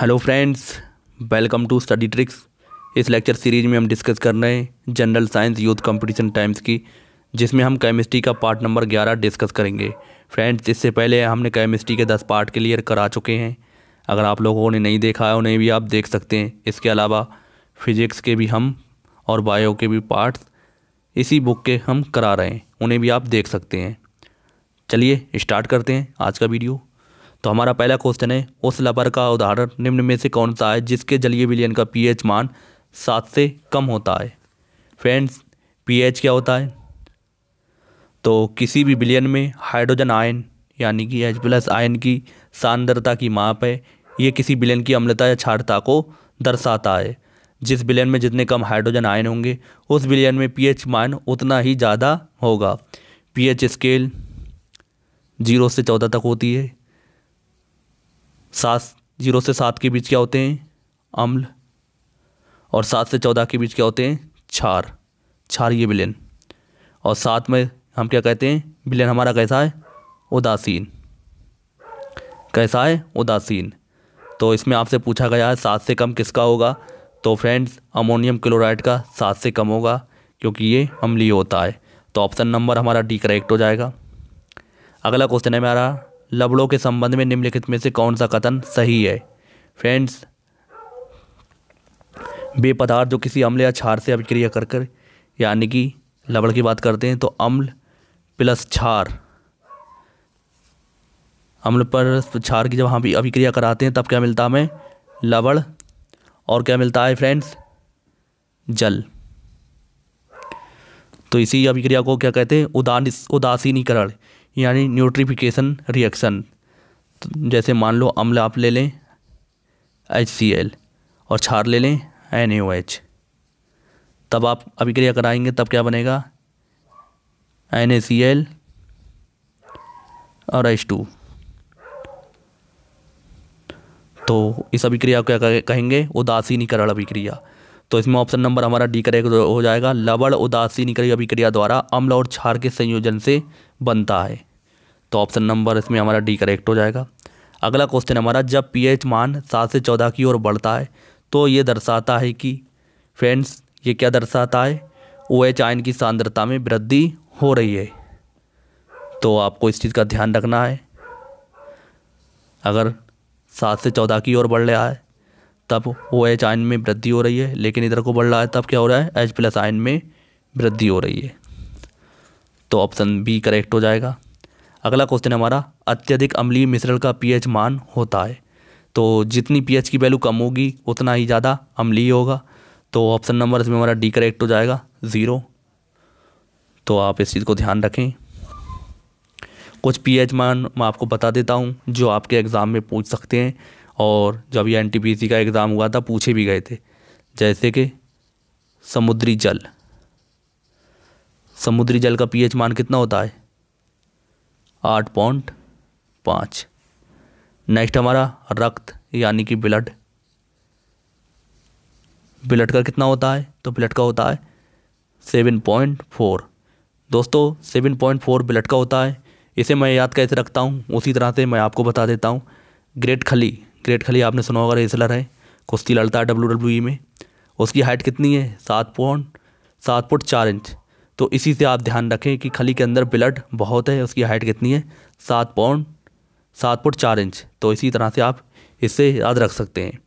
hello friends welcome to study tricks इस lecture series में हम डिस्कस कर रहे हैं general science youth competition times की जिसमें हम केमिस्ट्री का पार्ट नंबर ग्यारह डिस्कस करेंगे फ्रेंड्स इससे पहले हमने केमिस्ट्री के दस पार्ट क्लियर करा चुके हैं अगर आप लोगों ने नहीं देखा है उन्हें भी आप देख सकते हैं इसके अलावा फिजिक्स के भी हम और बायो के भी पार्ट्स इसी बुक के हम करा रहे हैं उन्हें भी आप देख सकते हैं चलिए स्टार्ट करते हैं आज का वीडियो तो हमारा पहला क्वेश्चन है उस लबर का उदाहरण निम्न में से कौन सा है जिसके जलीय विलयन का पीएच मान सात से कम होता है फ्रेंड्स पीएच क्या होता है तो किसी भी विलियन में हाइड्रोजन आयन यानी कि एच प्लस आयन की सांद्रता की माप है ये किसी विलियन की अम्लता या क्षारता को दर्शाता है जिस विलियन में जितने कम हाइड्रोजन आयन होंगे उस विलियन में पीएच मान उतना ही ज़्यादा होगा पीएच स्केल जीरो से चौदह तक होती है सात जीरो से सात के बीच क्या होते हैं अम्ल और सात से चौदह के बीच क्या होते हैं क्षार ये विलयन और सात में हम क्या कहते हैं विलयन हमारा कैसा है उदासीन कैसा है उदासीन तो इसमें आपसे पूछा गया है सात से कम किसका होगा तो फ्रेंड्स अमोनियम क्लोराइड का सात से कम होगा क्योंकि ये अम्लीय होता है तो ऑप्शन नंबर हमारा डी करेक्ट हो जाएगा अगला क्वेश्चन है मेरा लबड़ों के संबंध में निम्नलिखित में से कौन सा कथन सही है फ्रेंड्स वे पदार्थ जो किसी अम्ल या क्षार से अभिक्रिया कर कर यानी कि लबड़ की बात करते हैं तो अम्ल प्लस क्षार अम्ल पर क्षार की जब हम अभिक्रिया कराते हैं तब क्या मिलता हमें लबड़ और क्या मिलता है फ्रेंड्स जल तो इसी अभिक्रिया को क्या कहते हैं उदान उदासीनीकरण यानी न्यूट्रिफिकेशन रिएक्शन तो जैसे मान लो अम्ल आप ले लें एच सी एल और छार ले लें एन ए एच तब आप अभिक्रिया कराएंगे तब क्या बनेगा एन ए सी एल और एच टू तो इस अभिक्रिया को क्या कहेंगे उदासीनीकरण अभिक्रिया तो इसमें ऑप्शन नंबर हमारा डी करेक्ट हो जाएगा लवण उदासीनीकरण अभिक्रिया द्वारा अम्ल और छार के संयोजन से बनता है तो ऑप्शन नंबर इसमें हमारा डी करेक्ट हो जाएगा अगला क्वेश्चन हमारा जब पीएच मान सात से चौदह की ओर बढ़ता है तो ये दर्शाता है कि फ्रेंड्स ये क्या दर्शाता है ओ एच आयन की सांद्रता में वृद्धि हो रही है तो आपको इस चीज़ का ध्यान रखना है अगर सात से चौदह की ओर बढ़ रहा है तब ओ एच आयन में वृद्धि हो रही है लेकिन इधर को बढ़ रहा है तब क्या हो रहा है एच प्लस आयन में वृद्धि हो रही है तो ऑप्शन बी करेक्ट हो जाएगा अगला क्वेश्चन है हमारा अत्यधिक अम्लीय मिश्रण का पीएच मान होता है तो जितनी पीएच की वैल्यू कम होगी उतना ही ज़्यादा अम्लीय होगा तो ऑप्शन नंबर इसमें हमारा डी करेक्ट हो जाएगा ज़ीरो तो आप इस चीज़ को ध्यान रखें कुछ पीएच मान मैं आपको बता देता हूँ जो आपके एग्ज़ाम में पूछ सकते हैं और जब ये एन का एग्ज़ाम हुआ था पूछे भी गए थे जैसे कि समुद्री जल समुद्री जल का पीएच मान कितना होता है आठ पॉइंट पाँच नेक्स्ट हमारा रक्त यानी कि ब्लड ब्लड का कितना होता है तो ब्लड का होता है सेवन पॉइंट फोर दोस्तों सेवन पॉइंट फोर ब्लड का होता है इसे मैं याद कैसे रखता हूँ उसी तरह से मैं आपको बता देता हूँ ग्रेट खली ग्रेट खली आपने सुना होगा रेसलर है कुश्ती लड़ता है डब्ल्यू डब्ल्यू ई में उसकी हाइट कितनी है सात पॉइंट सात फुट चार इंच तो इसी से आप ध्यान रखें कि खली के अंदर ब्लड बहुत है उसकी हाइट कितनी है सात पौंड सात फुट चार इंच तो इसी तरह से आप इससे याद रख सकते हैं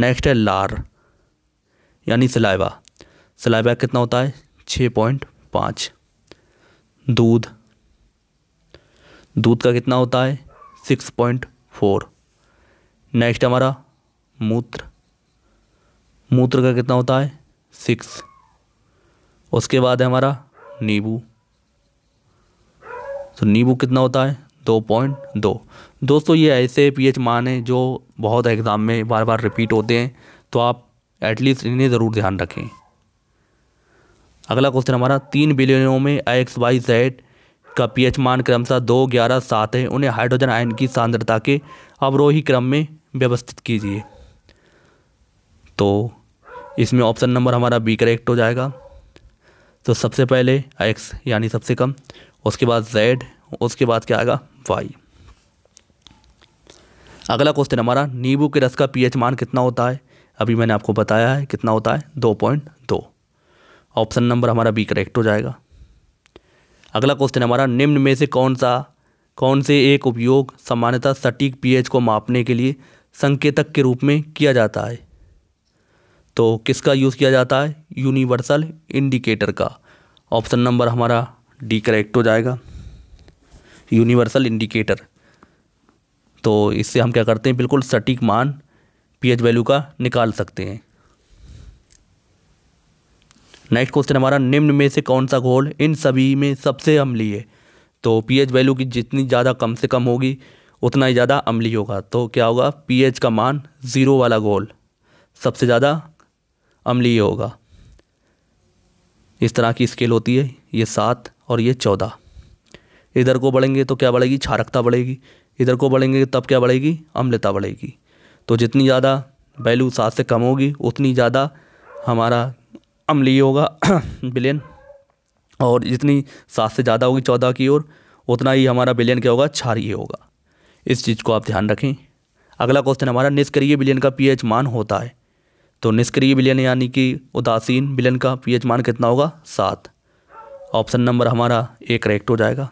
नेक्स्ट है लार यानी सलाइवा सलाइवा कितना होता है छः पॉइंट पाँच दूध दूध का कितना होता है सिक्स पॉइंट फोर नेक्स्ट हमारा मूत्र मूत्र का कितना होता है सिक्स उसके बाद है हमारा नींबू तो नींबू कितना होता है दो पॉइंट दो दोस्तों ये ऐसे पीएच मान हैं जो बहुत एग्ज़ाम में बार बार रिपीट होते हैं तो आप एटलीस्ट इन्हें ज़रूर ध्यान रखें अगला क्वेश्चन हमारा तीन बिलियनों में एक्स वाई जेड का पीएच मान क्रमशः दो ग्यारह सात है उन्हें हाइड्रोजन आयन की सांद्रता के अवरोही क्रम में व्यवस्थित कीजिए तो इसमें ऑप्शन नंबर हमारा बी करेक्ट हो जाएगा तो सबसे पहले एक्स यानी सबसे कम उसके बाद जेड उसके बाद क्या आएगा वाई अगला क्वेश्चन हमारा नींबू के रस का पीएच मान कितना होता है अभी मैंने आपको बताया है कितना होता है दो पॉइंट दो ऑप्शन नंबर हमारा बी करेक्ट हो जाएगा अगला क्वेश्चन हमारा निम्न में से कौन सा कौन से एक उपयोग सामान्यतः सटीक पीएच को मापने के लिए संकेतक के रूप में किया जाता है तो किसका यूज़ किया जाता है यूनिवर्सल इंडिकेटर का ऑप्शन नंबर हमारा डी करेक्ट हो जाएगा यूनिवर्सल इंडिकेटर तो इससे हम क्या करते हैं बिल्कुल सटीक मान पीएच वैल्यू का निकाल सकते हैं नेक्स्ट क्वेश्चन हमारा निम्न में से कौन सा घोल इन सभी में सबसे अमली है तो पीएच वैल्यू की जितनी ज़्यादा कम से कम होगी उतना ही ज़्यादा अमली होगा तो क्या होगा पीएच का मान ज़ीरो वाला घोल सबसे ज़्यादा अमली होगा इस तरह की स्केल होती है ये सात और ये चौदह इधर को बढ़ेंगे तो क्या बढ़ेगी क्षारकता बढ़ेगी इधर को बढ़ेंगे तब क्या बढ़ेगी अम्लता बढ़ेगी तो जितनी ज़्यादा वैल्यू सात से कम होगी उतनी ज़्यादा हमारा अम्लीय होगा बिलियन और जितनी सात से ज़्यादा होगी चौदह की ओर उतना ही हमारा बिलियन क्या होगा क्षारीय होगा इस चीज़ को आप ध्यान रखें अगला क्वेश्चन हमारा निष्क्रिय बिलियन का पीएच मान होता है तो निष्क्रिय विलयन यानी कि उदासीन विलयन का पीएच मान कितना होगा सात ऑप्शन नंबर हमारा ए करेक्ट हो जाएगा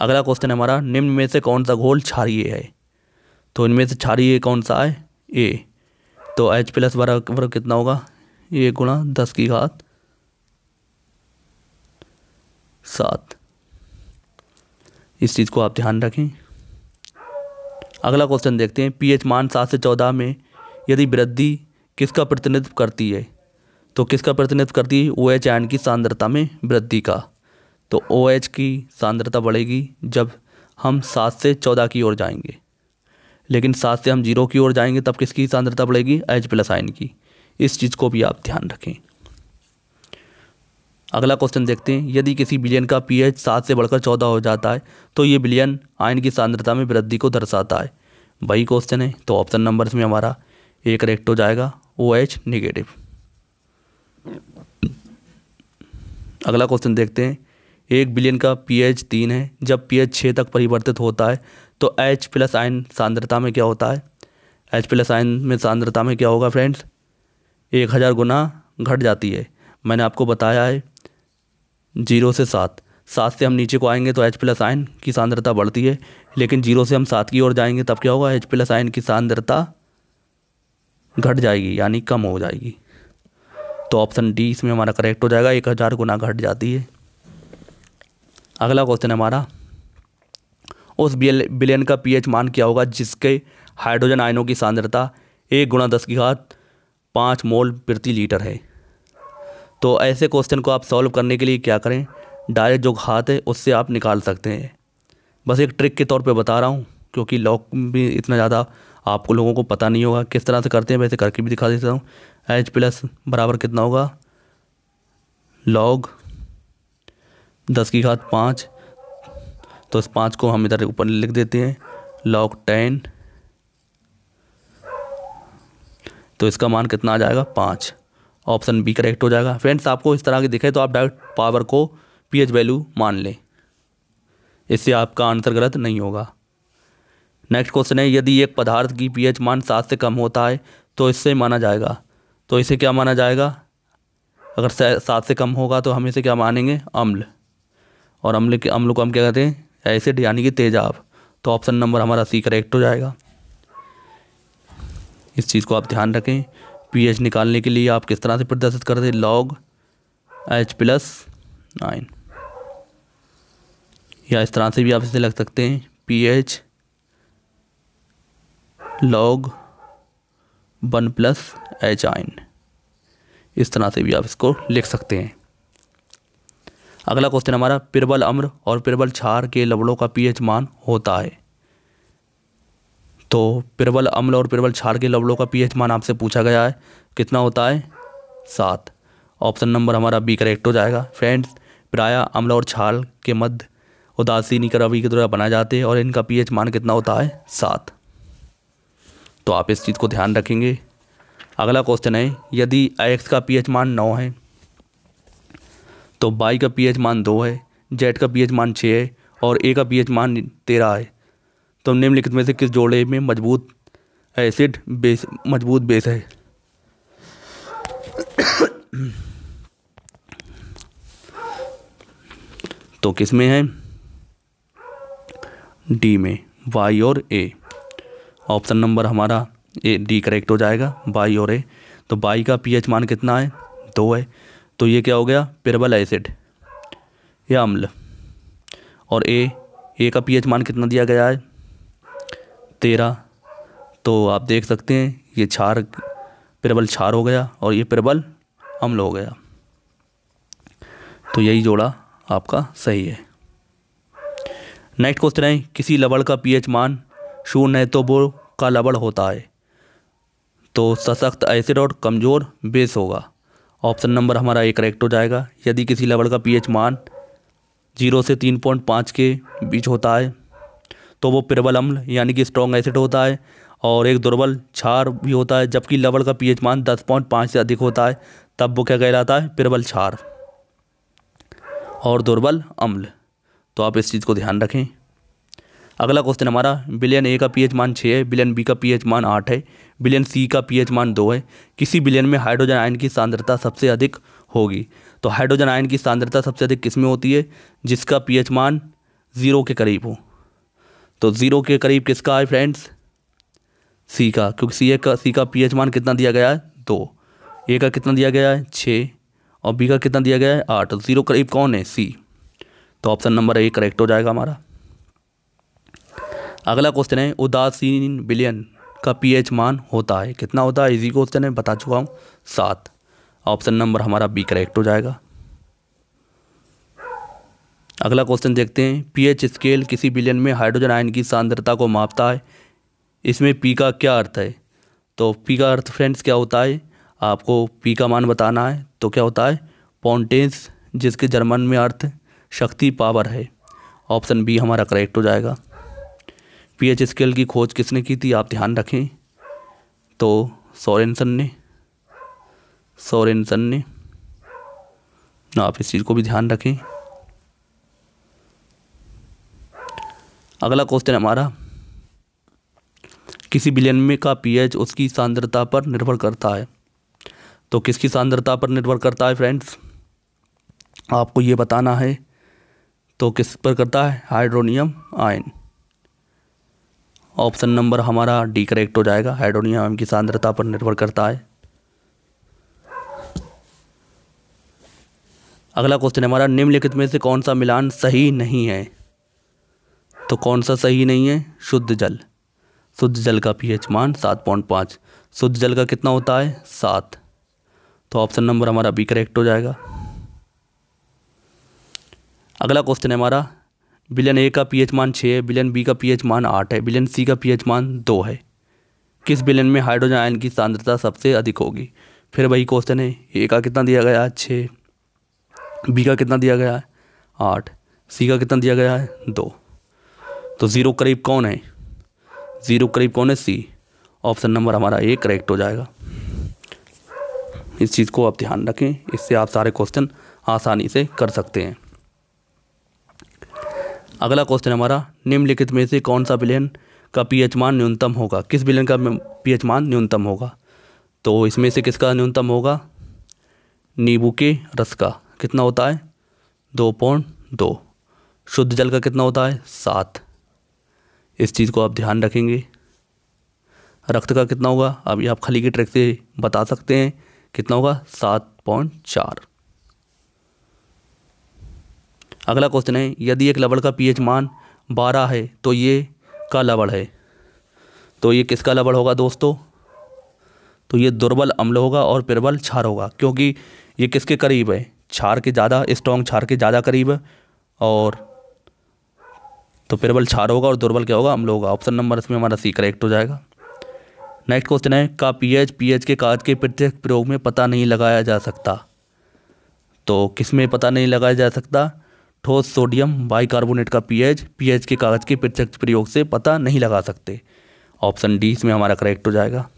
अगला क्वेश्चन हमारा निम्न में से कौन सा घोल क्षारीय है तो इनमें से क्षारीय कौन सा है ए तो एच प्लस वर्ग वर्ग कितना होगा ए गुणा दस की घात सात इस चीज़ को आप ध्यान रखें अगला क्वेश्चन देखते हैं पीएच मान सात से चौदह में यदि वृद्धि किसका प्रतिनिधित्व करती है तो किसका प्रतिनिधित्व करती है ओ एच आयन की सांद्रता में वृद्धि का तो ओ एच की सांद्रता बढ़ेगी जब हम सात से चौदह की ओर जाएंगे लेकिन सात से हम जीरो की ओर जाएंगे तब किसकी सांद्रता बढ़ेगी एच प्लस आयन की इस चीज़ को भी आप ध्यान रखें अगला क्वेश्चन देखते हैं यदि किसी बिलियन का पी एच सात से बढ़कर चौदह हो जाता है तो ये बिलियन आयन की सांद्रता में वृद्धि को दर्शाता है वही क्वेश्चन है तो ऑप्शन नंबर में हमारा ये करेक्ट हो जाएगा ओ एच निगेटिव अगला क्वेश्चन देखते हैं एक बिलियन का पी एच तीन है जब पी एच छः तक परिवर्तित होता है तो एच प्लस आयन सांद्रता में क्या होता है एच प्लस आयन में सांद्रता में क्या होगा फ्रेंड्स एक हज़ार गुना घट जाती है मैंने आपको बताया है जीरो से सात सात से हम नीचे को आएंगे तो एच प्लस आयन की सांद्रता बढ़ती है लेकिन जीरो से हम सात की ओर जाएंगे तब क्या होगा एच प्लस आयन की सांद्रता घट जाएगी यानी कम हो जाएगी तो ऑप्शन डी इसमें हमारा करेक्ट हो जाएगा एक हज़ार गुना घट जाती है अगला क्वेश्चन हमारा उस बिलियन का पीएच मान क्या होगा जिसके हाइड्रोजन आयनों की सांद्रता एक गुणा दस की घात पाँच मोल प्रति लीटर है तो ऐसे क्वेश्चन को आप सॉल्व करने के लिए क्या करें डायरेक्ट जो घात है उससे आप निकाल सकते हैं बस एक ट्रिक के तौर पे बता रहा हूँ क्योंकि लॉक भी इतना ज़्यादा आपको लोगों को पता नहीं होगा किस तरह से करते हैं वैसे करके भी दिखा देता हूँ एच प्लस बराबर कितना होगा लॉग दस की घात पाँच तो इस पाँच को हम इधर ऊपर लिख देते हैं लॉग टेन तो इसका मान कितना आ जाएगा पाँच ऑप्शन बी करेक्ट हो जाएगा फ्रेंड्स आपको इस तरह के दिखे तो आप डायरेक्ट पावर को पीएच वैल्यू मान लें इससे आपका आंसर गलत नहीं होगा नेक्स्ट क्वेश्चन है यदि एक पदार्थ की पीएच मान सात से कम होता है तो इससे माना जाएगा तो इसे क्या माना जाएगा अगर सात से कम होगा तो हम इसे क्या मानेंगे अम्ल और अम्ल के अम्ल को हम क्या कहते हैं एसिड यानी कि तेजाब तो ऑप्शन नंबर हमारा सी करेक्ट हो जाएगा इस चीज़ को आप ध्यान रखें पीएच निकालने के लिए आप किस तरह से प्रदर्शित करते हैं लॉग एच प्लस नाइन या इस तरह से भी आप इसे लग सकते हैं pH log one plus H आइन इस तरह से भी आप इसको लिख सकते हैं अगला क्वेश्चन हमारा पिरबल अम्र और पिरबल क्षार के लवड़ों का पीएच मान होता है तो पिरबल अम्ल और पिरबल क्षार के लवड़ों का पीएच मान आपसे पूछा गया है कितना होता है सात ऑप्शन नंबर हमारा बी करेक्ट हो जाएगा फ्रेंड्स प्राय अम्ल और छाल के मध्य उदासीनी करवी के द्वारा बनाए जाते हैं और इनका पीएच मान कितना होता है सात तो आप इस चीज़ को ध्यान रखेंगे अगला क्वेश्चन है यदि एक्स का पीएच मान नौ है तो बाई का पीएच मान दो है जेड का पीएच मान छः है और ए का पीएच मान तेरह है तो निम्नलिखित में से किस जोड़े में मजबूत एसिड बेस मजबूत बेस है तो किस में है डी में वाई और ए ऑप्शन नंबर हमारा ए डी करेक्ट हो जाएगा बाई और ए तो बाई का पीएच मान कितना है दो है तो ये क्या हो गया पिरबल एसिड या अम्ल और ए ए का पीएच मान कितना दिया गया है तेरह तो आप देख सकते हैं ये छार प्रबल छार हो गया और ये प्रबल अम्ल हो गया तो यही जोड़ा आपका सही है नेक्स्ट क्वेश्चन है किसी लवण का पीएच मान शून्य है तो वो का लबड़ होता है तो सशक्त एसिड और कमज़ोर बेस होगा ऑप्शन नंबर हमारा एक करेक्ट हो जाएगा यदि किसी लबड़ का पीएच मान जीरो से तीन पॉइंट पाँच के बीच होता है तो वो प्रबल अम्ल यानी कि स्ट्रॉन्ग एसिड होता है और एक दुर्बल क्षार भी होता है जबकि लबड़ का पीएच मान दस पॉइंट पाँच से अधिक होता है तब वो क्या कहलाता है प्रबल क्षार और दुर्बल अम्ल तो आप इस चीज़ को ध्यान रखें अगला क्वेश्चन हमारा बिलियन ए का पीएच मान छः है बिलियन बी का पीएच मान आठ है बिलियन सी का पीएच मान दो है किसी बिलियन में हाइड्रोजन आयन की सांद्रता सबसे अधिक होगी तो हाइड्रोजन आयन की सांद्रता सबसे अधिक किस में होती है जिसका पीएच मान ज़ीरो के करीब हो तो ज़ीरो के करीब किसका है फ्रेंड्स सी का क्योंकि सी का सी का पी मान कितना दिया गया है दो ए का कितना दिया गया है छः और बी का कितना दिया गया है आठ ज़ीरो तो करीब कौन है सी तो ऑप्शन नंबर ए करेक्ट हो जाएगा हमारा अगला क्वेश्चन है उदासीन बिलियन का पीएच मान होता है कितना होता है इजी क्वेश्चन है बता चुका हूँ सात ऑप्शन नंबर हमारा बी करेक्ट हो जाएगा अगला क्वेश्चन देखते हैं पीएच स्केल किसी बिलियन में हाइड्रोजन आयन की सांद्रता को मापता है इसमें पी का क्या अर्थ है तो पी का अर्थ फ्रेंड्स क्या होता है आपको पी का मान बताना है तो क्या होता है पॉन्टेंस जिसके जर्मन में अर्थ शक्ति पावर है ऑप्शन बी हमारा करेक्ट हो जाएगा पीएच स्केल की खोज किसने की थी आप ध्यान रखें तो सोरेनसन ने सोरेनसन ने आप इस चीज़ को भी ध्यान रखें अगला क्वेश्चन हमारा किसी बिलियन में का पीएच उसकी सांद्रता पर निर्भर करता है तो किसकी सांद्रता पर निर्भर करता है फ्रेंड्स आपको ये बताना है तो किस पर करता है हाइड्रोनियम आयन ऑप्शन नंबर हमारा डी करेक्ट हो जाएगा हाइड्रोनियम की सांद्रता पर निर्भर करता है अगला क्वेश्चन हमारा निम्नलिखित में से कौन सा मिलान सही नहीं है तो कौन सा सही नहीं है शुद्ध जल शुद्ध जल का पीएच मान सात पॉइंट पाँच शुद्ध जल का कितना होता है सात तो ऑप्शन नंबर हमारा बी करेक्ट हो जाएगा अगला क्वेश्चन है हमारा बिलियन ए का पीएच मान छः है बिलियन बी का पीएच मान आठ है बिलियन सी का पीएच मान दो है किस बिलियन में हाइड्रोजन आयन की सांद्रता सबसे अधिक होगी फिर वही क्वेश्चन है ए का कितना दिया गया है छः बी का कितना दिया गया है आठ सी का कितना दिया गया है दो तो ज़ीरो करीब कौन है ज़ीरो करीब कौन है सी ऑप्शन नंबर हमारा ए करेक्ट हो जाएगा इस चीज़ को आप ध्यान रखें इससे आप सारे क्वेश्चन आसानी से कर सकते हैं अगला क्वेश्चन हमारा निम्नलिखित में से कौन सा विलयन का पीएच मान न्यूनतम होगा किस विलयन का पीएच मान न्यूनतम होगा तो इसमें से किसका न्यूनतम होगा नींबू के रस का कितना होता है दो पौन दो शुद्ध जल का कितना होता है सात इस चीज़ को आप ध्यान रखेंगे रक्त का कितना होगा अभी आप खाली के ट्रैक से बता सकते हैं कितना होगा सात पॉइंट चार अगला क्वेश्चन है यदि एक लवड़ का पीएच मान बारह है तो ये का लवड़ है तो ये किसका लवड़ होगा दोस्तों तो ये दुर्बल अम्ल होगा और प्रबल क्षार होगा क्योंकि ये किसके करीब है क्षार के ज़्यादा स्ट्रॉन्ग क्षार के ज़्यादा करीब है और तो प्रबल क्षार होगा और दुर्बल क्या होगा अम्ल होगा ऑप्शन नंबर इसमें हमारा सी करेक्ट हो जाएगा नेक्स्ट क्वेश्चन है का पीएच पीएच के काज के प्रत्येक प्रयोग में पता नहीं लगाया जा सकता तो किस में पता नहीं लगाया जा सकता ठोस सोडियम बाइकार्बोनेट का पीएच पीएच के कागज़ के प्रत्यक्ष प्रयोग से पता नहीं लगा सकते ऑप्शन डी इसमें हमारा करेक्ट हो जाएगा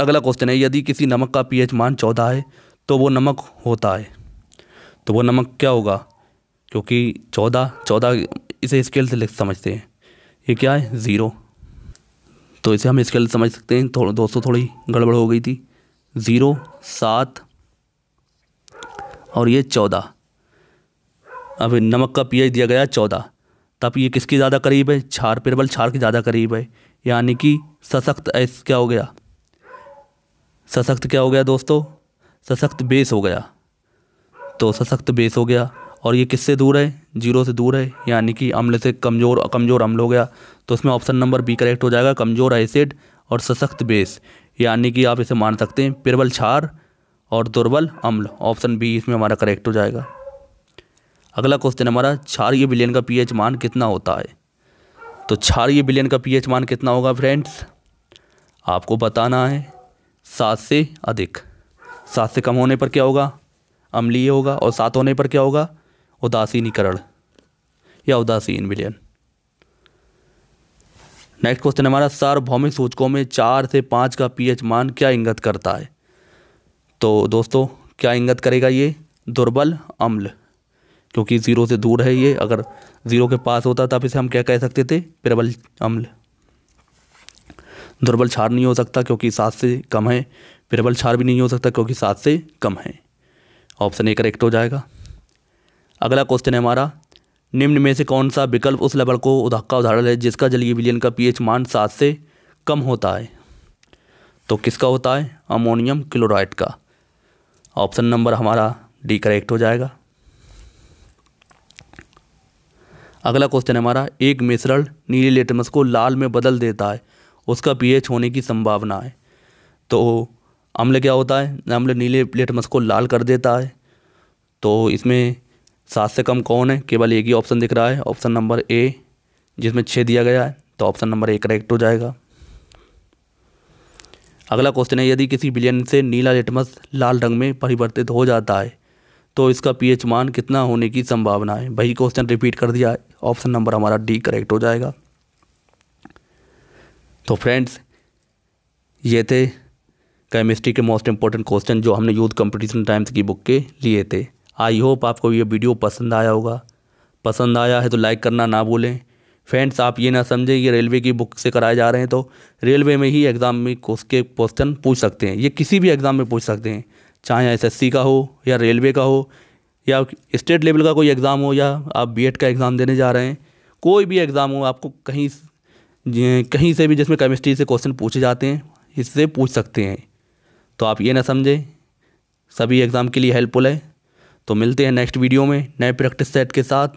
अगला क्वेश्चन है यदि किसी नमक का पीएच मान चौदह है तो वो नमक होता है तो वो नमक क्या होगा क्योंकि चौदह चौदह इसे स्केल से लिख समझते हैं ये क्या है ज़ीरो तो इसे हम स्केल समझ सकते हैं थोड़ा दोस्तों थोड़ी गड़बड़ हो गई थी ज़ीरो सात और ये चौदह अभी नमक का पीएच दिया गया चौदह तब तो ये किसके ज़्यादा करीब है छार पेरबल छार के ज़्यादा करीब है यानी कि सशक्त ऐस क्या हो गया सशक्त क्या हो गया दोस्तों सशक्त बेस हो गया तो सशक्त बेस हो गया और ये किससे दूर है जीरो से दूर है यानी कि अम्ल से कमज़ोर कमज़ोर अम्ल हो गया तो इसमें ऑप्शन नंबर बी करेक्ट हो जाएगा कमज़ोर एसिड और सशक्त बेस यानी कि आप इसे मान सकते हैं पेरबल छार और दुर्बल अम्ल ऑप्शन बी इसमें हमारा करेक्ट हो जाएगा अगला क्वेश्चन हमारा क्षारीय विलयन का पीएच मान कितना होता है तो क्षारीय विलयन का पीएच मान कितना होगा फ्रेंड्स आपको बताना है सात से अधिक सात से कम होने पर क्या होगा अम्लीय होगा और सात होने पर क्या होगा उदासीनीकरण या उदासीन विलयन नेक्स्ट क्वेश्चन हमारा सार्वभौमिक सूचकों में चार से पाँच का पीएच मान क्या इंगत करता है तो दोस्तों क्या इंगत करेगा ये दुर्बल अम्ल क्योंकि ज़ीरो से दूर है ये अगर ज़ीरो के पास होता तब इसे हम क्या कह सकते थे प्रबल अम्ल दुर्बल क्षार नहीं हो सकता क्योंकि सात से कम है प्रबल क्षार भी नहीं हो सकता क्योंकि सात से कम है ऑप्शन ए करेक्ट हो जाएगा अगला क्वेश्चन है हमारा निम्न में से कौन सा विकल्प उस लेवल को उधक्का उदाहरण है जिसका जलीय विलयन का पीएच मान सात से कम होता है तो किसका होता है अमोनियम क्लोराइड का ऑप्शन नंबर हमारा डी करेक्ट हो जाएगा अगला क्वेश्चन है हमारा एक मिश्रण नीले लेटमस को लाल में बदल देता है उसका पीएच होने की संभावना है तो अम्ल क्या होता है अम्ल नीले लेटमस को लाल कर देता है तो इसमें सात से कम कौन है केवल एक ही ऑप्शन दिख रहा है ऑप्शन नंबर ए जिसमें छः दिया गया है तो ऑप्शन नंबर ए करेक्ट हो जाएगा अगला क्वेश्चन है यदि किसी बिलियन से नीला लिटमस लाल रंग में परिवर्तित हो जाता है तो इसका पीएच मान कितना होने की संभावना है वही क्वेश्चन रिपीट कर दिया है ऑप्शन नंबर हमारा डी करेक्ट हो जाएगा तो फ्रेंड्स ये थे केमिस्ट्री के मोस्ट इंपॉर्टेंट क्वेश्चन जो हमने यूथ कंपटीशन टाइम्स की बुक के लिए थे आई होप आपको ये वीडियो पसंद आया होगा पसंद आया है तो लाइक करना ना भूलें फ्रेंड्स आप ये ना समझें ये रेलवे की बुक से कराए जा रहे हैं तो रेलवे में ही एग्ज़ाम में उसके क्वेश्चन पूछ सकते हैं ये किसी भी एग्ज़ाम में पूछ सकते हैं चाहे एस का हो या रेलवे का हो या स्टेट लेवल का कोई एग्ज़ाम हो या आप बी का एग्ज़ाम देने जा रहे हैं कोई भी एग्ज़ाम हो आपको कहीं कहीं से भी जिसमें केमिस्ट्री से क्वेश्चन पूछे जाते हैं इससे पूछ सकते हैं तो आप ये ना समझें सभी एग्ज़ाम के लिए हेल्पफुल है तो मिलते हैं नेक्स्ट वीडियो में नए प्रैक्टिस सेट के साथ